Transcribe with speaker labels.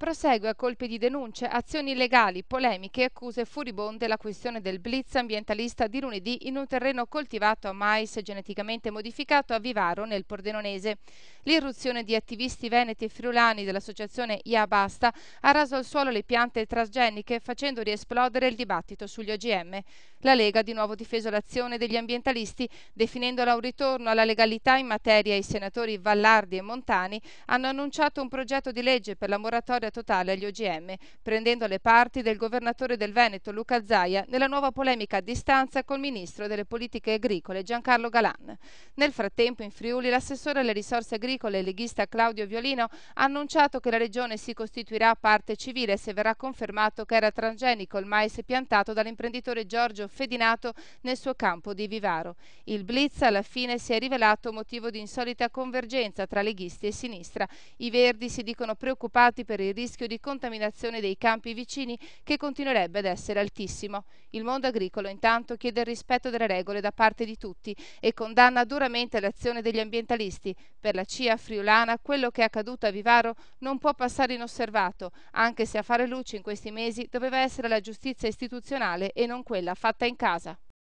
Speaker 1: prosegue a colpi di denunce, azioni legali, polemiche e accuse furibonde la questione del blitz ambientalista di lunedì in un terreno coltivato a mais geneticamente modificato a Vivaro nel Pordenonese. L'irruzione di attivisti veneti e friulani dell'associazione IA Basta ha raso al suolo le piante transgeniche facendo riesplodere il dibattito sugli OGM. La Lega ha di nuovo difeso l'azione degli ambientalisti definendola un ritorno alla legalità in materia. I senatori Vallardi e Montani hanno annunciato un progetto di legge per la moratoria totale agli OGM, prendendo le parti del governatore del Veneto Luca Zaia nella nuova polemica a distanza col ministro delle politiche agricole Giancarlo Galan. Nel frattempo in Friuli l'assessore alle risorse agricole e leghista Claudio Violino ha annunciato che la regione si costituirà parte civile se verrà confermato che era transgenico il mais piantato dall'imprenditore Giorgio Fedinato nel suo campo di Vivaro. Il blitz alla fine si è rivelato motivo di insolita convergenza tra leghisti e sinistra. I Verdi si dicono preoccupati per il rischio di contaminazione dei campi vicini che continuerebbe ad essere altissimo. Il mondo agricolo intanto chiede il rispetto delle regole da parte di tutti e condanna duramente l'azione degli ambientalisti. Per la CIA friulana quello che è accaduto a Vivaro non può passare inosservato, anche se a fare luce in questi mesi doveva essere la giustizia istituzionale e non quella fatta in casa.